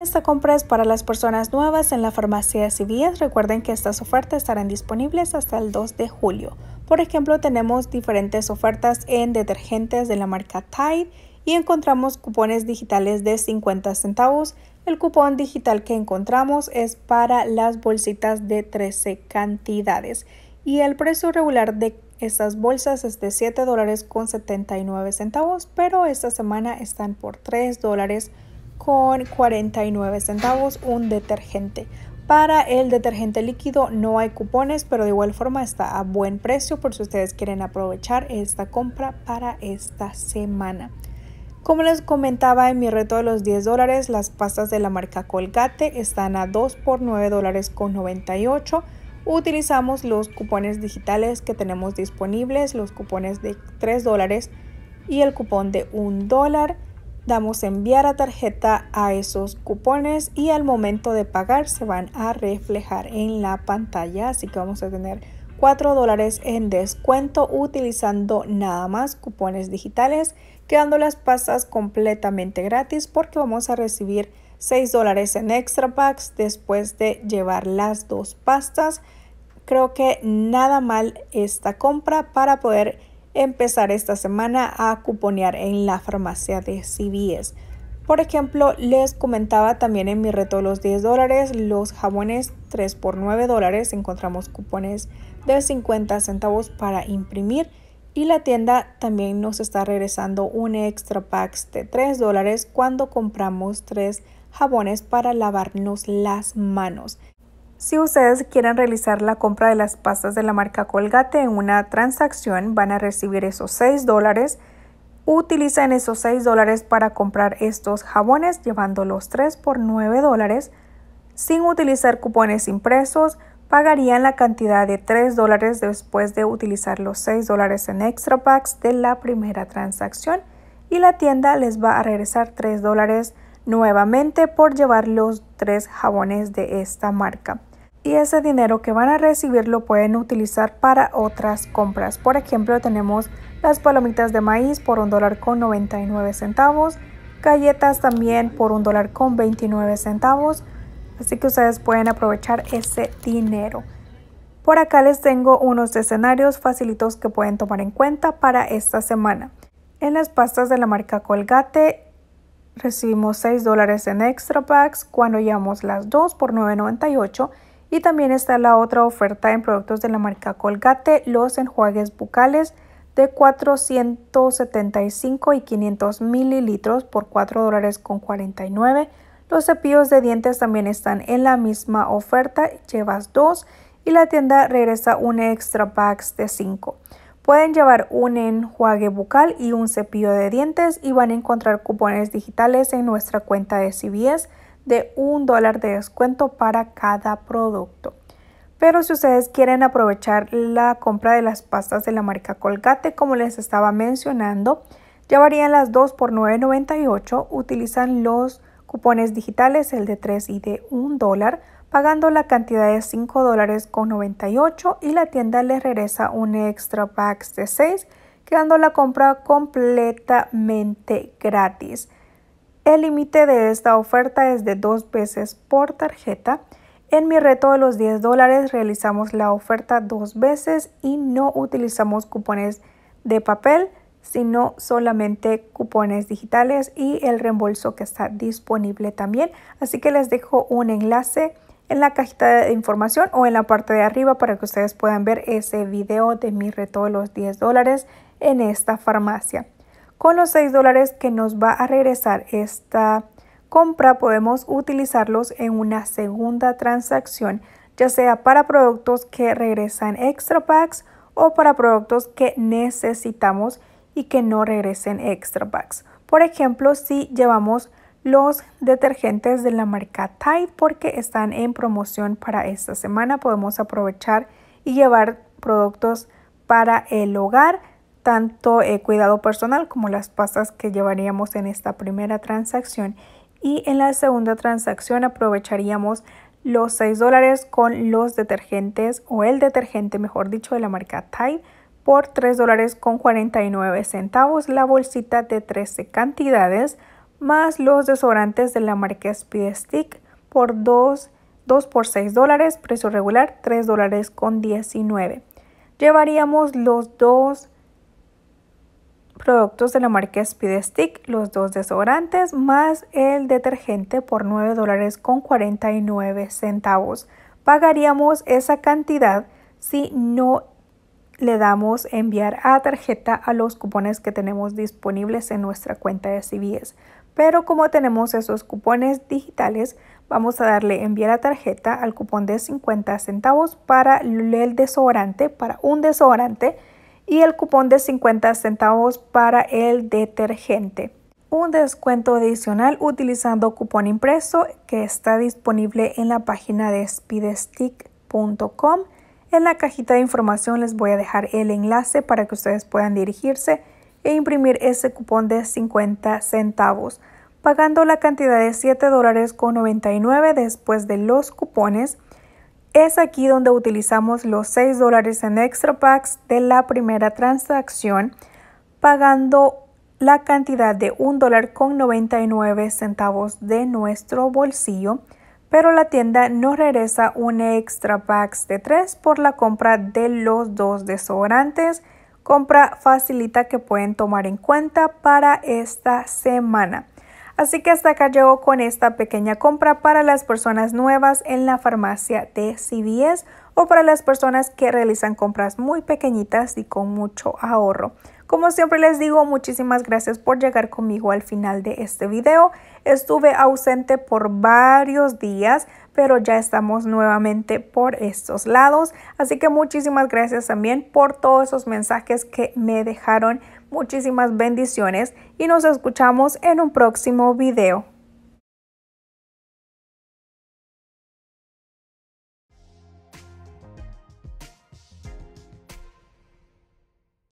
Esta compra es para las personas nuevas en la farmacia CVS. Recuerden que estas ofertas estarán disponibles hasta el 2 de julio. Por ejemplo, tenemos diferentes ofertas en detergentes de la marca Tide y encontramos cupones digitales de 50 centavos. El cupón digital que encontramos es para las bolsitas de 13 cantidades y el precio regular de estas bolsas es de $7.79, pero esta semana están por $3 dólares con 49 centavos un detergente. Para el detergente líquido no hay cupones, pero de igual forma está a buen precio por si ustedes quieren aprovechar esta compra para esta semana. Como les comentaba en mi reto de los 10 dólares, las pastas de la marca Colgate están a 2 por 9 dólares con 98. Utilizamos los cupones digitales que tenemos disponibles, los cupones de 3 dólares y el cupón de 1 dólar damos enviar a tarjeta a esos cupones y al momento de pagar se van a reflejar en la pantalla. Así que vamos a tener 4 dólares en descuento utilizando nada más cupones digitales, quedando las pastas completamente gratis porque vamos a recibir 6 dólares en extra packs después de llevar las dos pastas. Creo que nada mal esta compra para poder empezar esta semana a cuponear en la farmacia de CVS. Por ejemplo, les comentaba también en mi reto los 10 dólares, los jabones 3 por 9 dólares, encontramos cupones de 50 centavos para imprimir y la tienda también nos está regresando un extra pack de 3 dólares cuando compramos 3 jabones para lavarnos las manos. Si ustedes quieren realizar la compra de las pastas de la marca Colgate en una transacción, van a recibir esos 6 dólares. Utilicen esos 6 dólares para comprar estos jabones, llevando los 3 por 9 dólares. Sin utilizar cupones impresos, pagarían la cantidad de 3 dólares después de utilizar los 6 dólares en extra packs de la primera transacción y la tienda les va a regresar 3 dólares nuevamente por llevar los 3 jabones de esta marca y ese dinero que van a recibir lo pueden utilizar para otras compras. Por ejemplo, tenemos las palomitas de maíz por un dólar con 99 centavos, galletas también por un dólar con 29 centavos, así que ustedes pueden aprovechar ese dinero. Por acá les tengo unos escenarios facilitos que pueden tomar en cuenta para esta semana. En las pastas de la marca Colgate recibimos 6 dólares en extra packs cuando llevamos las dos por 9.98 y también está la otra oferta en productos de la marca Colgate, los enjuagues bucales de 475 y 500 mililitros por 4 dólares con 49. Los cepillos de dientes también están en la misma oferta, llevas dos y la tienda regresa un extra packs de 5. Pueden llevar un enjuague bucal y un cepillo de dientes y van a encontrar cupones digitales en nuestra cuenta de CBS de un dólar de descuento para cada producto. Pero si ustedes quieren aprovechar la compra de las pastas de la marca Colgate, como les estaba mencionando, llevarían las dos por $9.98, utilizan los cupones digitales, el de 3 y de 1 dólar, pagando la cantidad de $5.98 dólares y la tienda les regresa un extra packs de 6, quedando la compra completamente gratis. El límite de esta oferta es de dos veces por tarjeta. En mi reto de los 10 dólares realizamos la oferta dos veces y no utilizamos cupones de papel, sino solamente cupones digitales y el reembolso que está disponible también. Así que les dejo un enlace en la cajita de información o en la parte de arriba para que ustedes puedan ver ese video de mi reto de los 10 dólares en esta farmacia. Con los 6 dólares que nos va a regresar esta compra podemos utilizarlos en una segunda transacción, ya sea para productos que regresan extra packs o para productos que necesitamos y que no regresen extra packs. Por ejemplo, si llevamos los detergentes de la marca Tide porque están en promoción para esta semana, podemos aprovechar y llevar productos para el hogar tanto eh, cuidado personal como las pastas que llevaríamos en esta primera transacción. Y en la segunda transacción aprovecharíamos los 6 dólares con los detergentes o el detergente, mejor dicho, de la marca Tide por 3 dólares con 49 centavos la bolsita de 13 cantidades más los desodorantes de la marca Speed Stick por 2, 2 por 6 dólares, precio regular 3 dólares con 19. Llevaríamos los dos productos de la marca Speed Stick, los dos desodorantes más el detergente por $9.49. dólares Pagaríamos esa cantidad si no le damos enviar a tarjeta a los cupones que tenemos disponibles en nuestra cuenta de CVS. Pero como tenemos esos cupones digitales, vamos a darle enviar a tarjeta al cupón de 50 centavos para el desodorante, para un desodorante y el cupón de 50 centavos para el detergente. Un descuento adicional utilizando cupón impreso que está disponible en la página de speedstick.com. En la cajita de información les voy a dejar el enlace para que ustedes puedan dirigirse e imprimir ese cupón de 50 centavos, pagando la cantidad de $7.99 después de los cupones. Es aquí donde utilizamos los 6 dólares en extra packs de la primera transacción, pagando la cantidad de 1 dólar con 99 centavos de nuestro bolsillo, pero la tienda nos regresa un extra packs de 3 por la compra de los dos desodorantes, compra facilita que pueden tomar en cuenta para esta semana. Así que hasta acá llego con esta pequeña compra para las personas nuevas en la farmacia de CBS o para las personas que realizan compras muy pequeñitas y con mucho ahorro. Como siempre les digo, muchísimas gracias por llegar conmigo al final de este video. Estuve ausente por varios días, pero ya estamos nuevamente por estos lados. Así que muchísimas gracias también por todos esos mensajes que me dejaron muchísimas bendiciones y nos escuchamos en un próximo video.